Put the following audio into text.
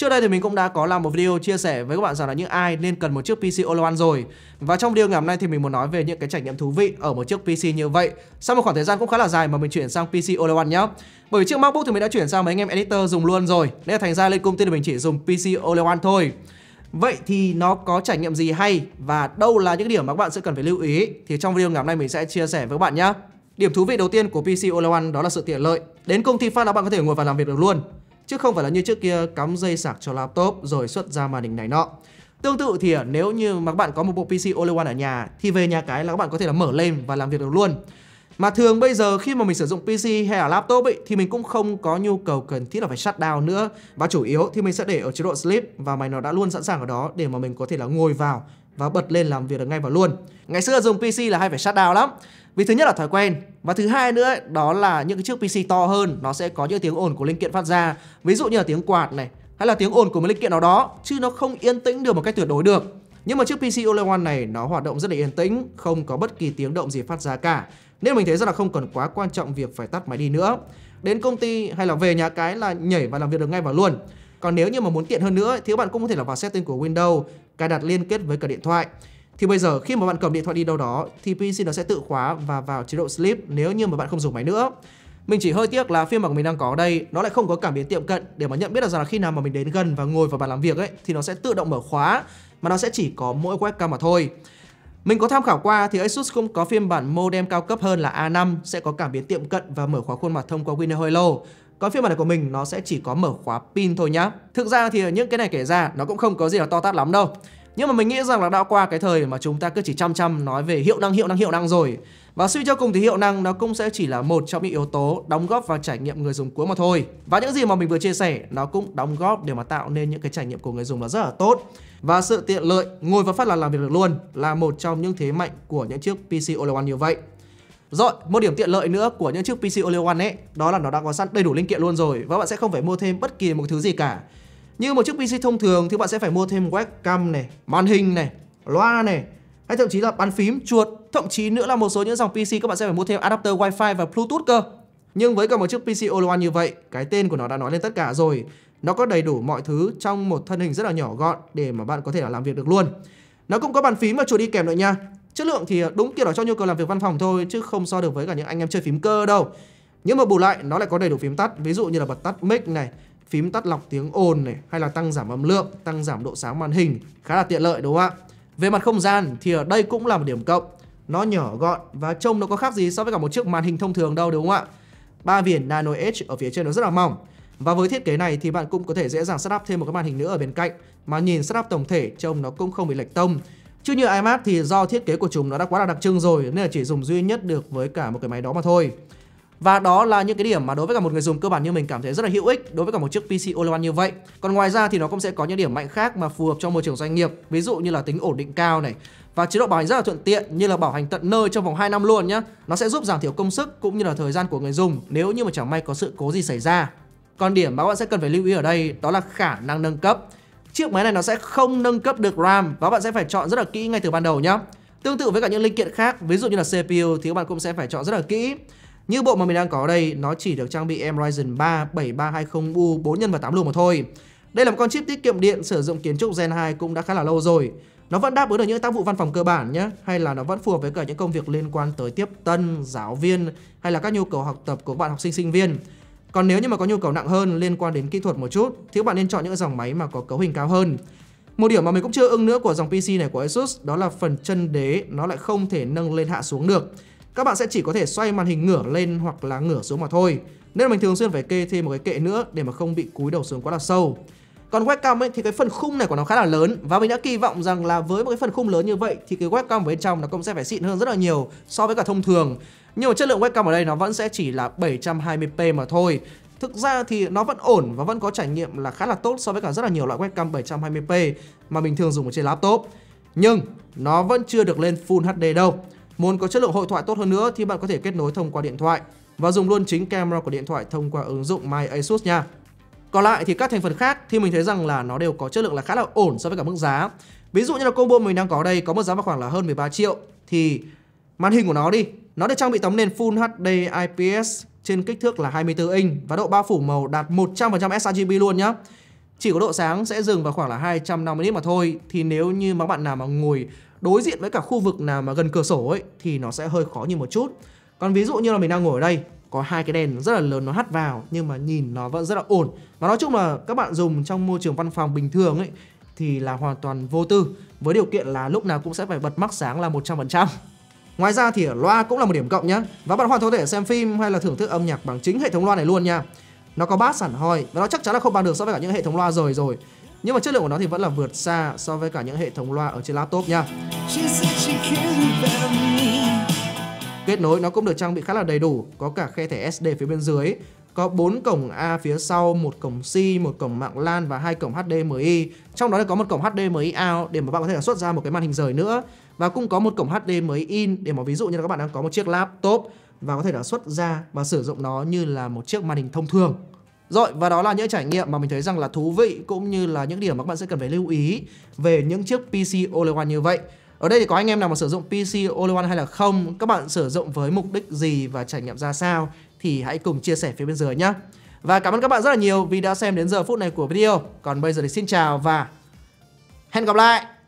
Trước đây thì mình cũng đã có làm một video chia sẻ với các bạn rằng là những ai nên cần một chiếc PC all one rồi. Và trong video ngày hôm nay thì mình muốn nói về những cái trải nghiệm thú vị ở một chiếc PC như vậy. Sau một khoảng thời gian cũng khá là dài mà mình chuyển sang PC all one nhá. Bởi vì chiếc MacBook thì mình đã chuyển sang mấy anh em editor dùng luôn rồi. Nên là thành ra lên công ty thì mình chỉ dùng PC all one thôi. Vậy thì nó có trải nghiệm gì hay và đâu là những điểm mà các bạn sẽ cần phải lưu ý thì trong video ngày hôm nay mình sẽ chia sẻ với các bạn nhé. Điểm thú vị đầu tiên của PC All One đó là sự tiện lợi. Đến công ty phát là bạn có thể ngồi và làm việc được luôn chứ không phải là như trước kia cắm dây sạc cho laptop rồi xuất ra màn hình này nọ. Tương tự thì à, nếu như mà các bạn có một bộ PC all in ở nhà thì về nhà cái là các bạn có thể là mở lên và làm việc được luôn. Mà thường bây giờ khi mà mình sử dụng PC hay là laptop ấy, thì mình cũng không có nhu cầu cần thiết là phải shut down nữa. Và chủ yếu thì mình sẽ để ở chế độ sleep và máy nó đã luôn sẵn sàng ở đó để mà mình có thể là ngồi vào và bật lên làm việc được ngay vào luôn. Ngày xưa dùng PC là hay phải shut down lắm. Vì thứ nhất là thói quen và thứ hai nữa đó là những cái chiếc PC to hơn nó sẽ có những tiếng ồn của linh kiện phát ra. Ví dụ như là tiếng quạt này hay là tiếng ồn của một linh kiện nào đó chứ nó không yên tĩnh được một cách tuyệt đối được. Nhưng mà chiếc PC Ole One này nó hoạt động rất là yên tĩnh, không có bất kỳ tiếng động gì phát ra cả. Nên mình thấy rất là không cần quá quan trọng việc phải tắt máy đi nữa. Đến công ty hay là về nhà cái là nhảy và làm việc được ngay vào luôn. Còn nếu như mà muốn tiện hơn nữa thì các bạn cũng có thể là vào setting của Windows, cài đặt liên kết với cả điện thoại. Thì bây giờ khi mà bạn cầm điện thoại đi đâu đó thì PC nó sẽ tự khóa và vào chế độ sleep nếu như mà bạn không dùng máy nữa. Mình chỉ hơi tiếc là phiên bản của mình đang có đây Nó lại không có cảm biến tiệm cận để mà nhận biết được rằng là khi nào mà mình đến gần và ngồi vào bàn làm việc ấy Thì nó sẽ tự động mở khóa Mà nó sẽ chỉ có mỗi webcam mà thôi mình có tham khảo qua thì Asus cũng có phiên bản modem cao cấp hơn là A5 sẽ có cảm biến tiệm cận và mở khóa khuôn mặt thông qua Windows Hello. Còn phiên bản này của mình nó sẽ chỉ có mở khóa pin thôi nhá. Thực ra thì những cái này kể ra nó cũng không có gì là to tát lắm đâu. Nhưng mà mình nghĩ rằng là đã qua cái thời mà chúng ta cứ chỉ chăm chăm nói về hiệu năng, hiệu năng, hiệu năng rồi. Và suy cho cùng thì hiệu năng nó cũng sẽ chỉ là một trong những yếu tố đóng góp vào trải nghiệm người dùng cuối mà thôi. Và những gì mà mình vừa chia sẻ nó cũng đóng góp để mà tạo nên những cái trải nghiệm của người dùng là rất là tốt. Và sự tiện lợi ngồi và phát là làm việc được luôn là một trong những thế mạnh của những chiếc PC all one như vậy. Rồi, một điểm tiện lợi nữa của những chiếc PC all in one ấy, đó là nó đã có sẵn đầy đủ linh kiện luôn rồi và bạn sẽ không phải mua thêm bất kỳ một thứ gì cả. Như một chiếc PC thông thường thì bạn sẽ phải mua thêm webcam này, màn hình này, loa này, hay thậm chí là bàn phím, chuột, thậm chí nữa là một số những dòng PC các bạn sẽ phải mua thêm adapter wifi và bluetooth cơ. Nhưng với cả một chiếc PC all như vậy, cái tên của nó đã nói lên tất cả rồi. Nó có đầy đủ mọi thứ trong một thân hình rất là nhỏ gọn để mà bạn có thể là làm việc được luôn. Nó cũng có bàn phím và chuột đi kèm nữa nha. Chất lượng thì đúng kiểu là cho nhu cầu làm việc văn phòng thôi chứ không so được với cả những anh em chơi phím cơ đâu. Nhưng mà bù lại nó lại có đầy đủ phím tắt, ví dụ như là bật tắt mic này, phím tắt lọc tiếng ồn này hay là tăng giảm âm lượng, tăng giảm độ sáng màn hình khá là tiện lợi đúng không ạ? Về mặt không gian thì ở đây cũng là một điểm cộng. Nó nhỏ gọn và trông nó có khác gì so với cả một chiếc màn hình thông thường đâu đúng không ạ? Ba viền Nano Edge ở phía trên nó rất là mỏng. Và với thiết kế này thì bạn cũng có thể dễ dàng setup thêm một cái màn hình nữa ở bên cạnh mà nhìn setup tổng thể trông nó cũng không bị lệch tông. Chứ như iMac thì do thiết kế của chúng nó đã quá là đặc trưng rồi nên là chỉ dùng duy nhất được với cả một cái máy đó mà thôi. Và đó là những cái điểm mà đối với cả một người dùng cơ bản như mình cảm thấy rất là hữu ích đối với cả một chiếc PC all như vậy. Còn ngoài ra thì nó cũng sẽ có những điểm mạnh khác mà phù hợp cho môi trường doanh nghiệp, ví dụ như là tính ổn định cao này, và chế độ bảo hành rất là thuận tiện như là bảo hành tận nơi trong vòng 2 năm luôn nhé. Nó sẽ giúp giảm thiểu công sức cũng như là thời gian của người dùng nếu như mà chẳng may có sự cố gì xảy ra. Còn điểm mà các bạn sẽ cần phải lưu ý ở đây đó là khả năng nâng cấp. Chiếc máy này nó sẽ không nâng cấp được RAM và bạn sẽ phải chọn rất là kỹ ngay từ ban đầu nhé. Tương tự với cả những linh kiện khác, ví dụ như là CPU thì các bạn cũng sẽ phải chọn rất là kỹ. Như bộ mà mình đang có ở đây, nó chỉ được trang bị em Ryzen 3 7320U 4 nhân và 8 luồng mà thôi. Đây là một con chip tiết kiệm điện sử dụng kiến trúc Gen 2 cũng đã khá là lâu rồi. Nó vẫn đáp ứng được những tác vụ văn phòng cơ bản nhé, hay là nó vẫn phù hợp với cả những công việc liên quan tới tiếp tân, giáo viên hay là các nhu cầu học tập của bạn học sinh sinh viên. Còn nếu như mà có nhu cầu nặng hơn liên quan đến kỹ thuật một chút thì các bạn nên chọn những dòng máy mà có cấu hình cao hơn. Một điểm mà mình cũng chưa ưng nữa của dòng PC này của Asus đó là phần chân đế nó lại không thể nâng lên hạ xuống được các bạn sẽ chỉ có thể xoay màn hình ngửa lên hoặc là ngửa xuống mà thôi. Nên là mình thường xuyên phải kê thêm một cái kệ nữa để mà không bị cúi đầu xuống quá là sâu. Còn webcam ấy thì cái phần khung này của nó khá là lớn và mình đã kỳ vọng rằng là với một cái phần khung lớn như vậy thì cái webcam bên trong nó cũng sẽ phải xịn hơn rất là nhiều so với cả thông thường. Nhưng mà chất lượng webcam ở đây nó vẫn sẽ chỉ là 720p mà thôi. Thực ra thì nó vẫn ổn và vẫn có trải nghiệm là khá là tốt so với cả rất là nhiều loại webcam 720p mà mình thường dùng ở trên laptop. Nhưng nó vẫn chưa được lên Full HD đâu. Muốn có chất lượng hội thoại tốt hơn nữa thì bạn có thể kết nối thông qua điện thoại và dùng luôn chính camera của điện thoại thông qua ứng dụng My Asus nha. Còn lại thì các thành phần khác thì mình thấy rằng là nó đều có chất lượng là khá là ổn so với cả mức giá. Ví dụ như là combo mình đang có đây có một giá vào khoảng là hơn 13 triệu thì màn hình của nó đi, nó được trang bị tấm nền Full HD IPS trên kích thước là 24 inch và độ bao phủ màu đạt 100% sRGB luôn nhá. Chỉ có độ sáng sẽ dừng vào khoảng là 250 nit mà thôi. Thì nếu như mà bạn nào mà ngồi đối diện với cả khu vực nào mà gần cửa sổ ấy thì nó sẽ hơi khó nhìn một chút. Còn ví dụ như là mình đang ngồi ở đây có hai cái đèn rất là lớn nó hắt vào nhưng mà nhìn nó vẫn rất là ổn. Và nói chung là các bạn dùng trong môi trường văn phòng bình thường ấy thì là hoàn toàn vô tư với điều kiện là lúc nào cũng sẽ phải bật mắc sáng là 100%. Ngoài ra thì loa cũng là một điểm cộng nhé Và bạn hoàn toàn có thể xem phim hay là thưởng thức âm nhạc bằng chính hệ thống loa này luôn nha Nó có bass sẵn hoi và nó chắc chắn là không bằng được so với cả những hệ thống loa rồi rồi nhưng mà chất lượng của nó thì vẫn là vượt xa so với cả những hệ thống loa ở trên laptop nha kết nối nó cũng được trang bị khá là đầy đủ có cả khe thẻ SD phía bên dưới có 4 cổng A phía sau, một cổng C, một cổng mạng LAN và hai cổng HDMI. Trong đó là có một cổng HDMI out để mà bạn có thể xuất ra một cái màn hình rời nữa và cũng có một cổng HDMI in để mà ví dụ như là các bạn đang có một chiếc laptop và có thể là xuất ra và sử dụng nó như là một chiếc màn hình thông thường. Rồi và đó là những trải nghiệm mà mình thấy rằng là thú vị cũng như là những điểm mà các bạn sẽ cần phải lưu ý về những chiếc PC all one như vậy. Ở đây thì có anh em nào mà sử dụng PC all one hay là không, các bạn sử dụng với mục đích gì và trải nghiệm ra sao thì hãy cùng chia sẻ phía bên dưới nhé. Và cảm ơn các bạn rất là nhiều vì đã xem đến giờ phút này của video. Còn bây giờ thì xin chào và hẹn gặp lại.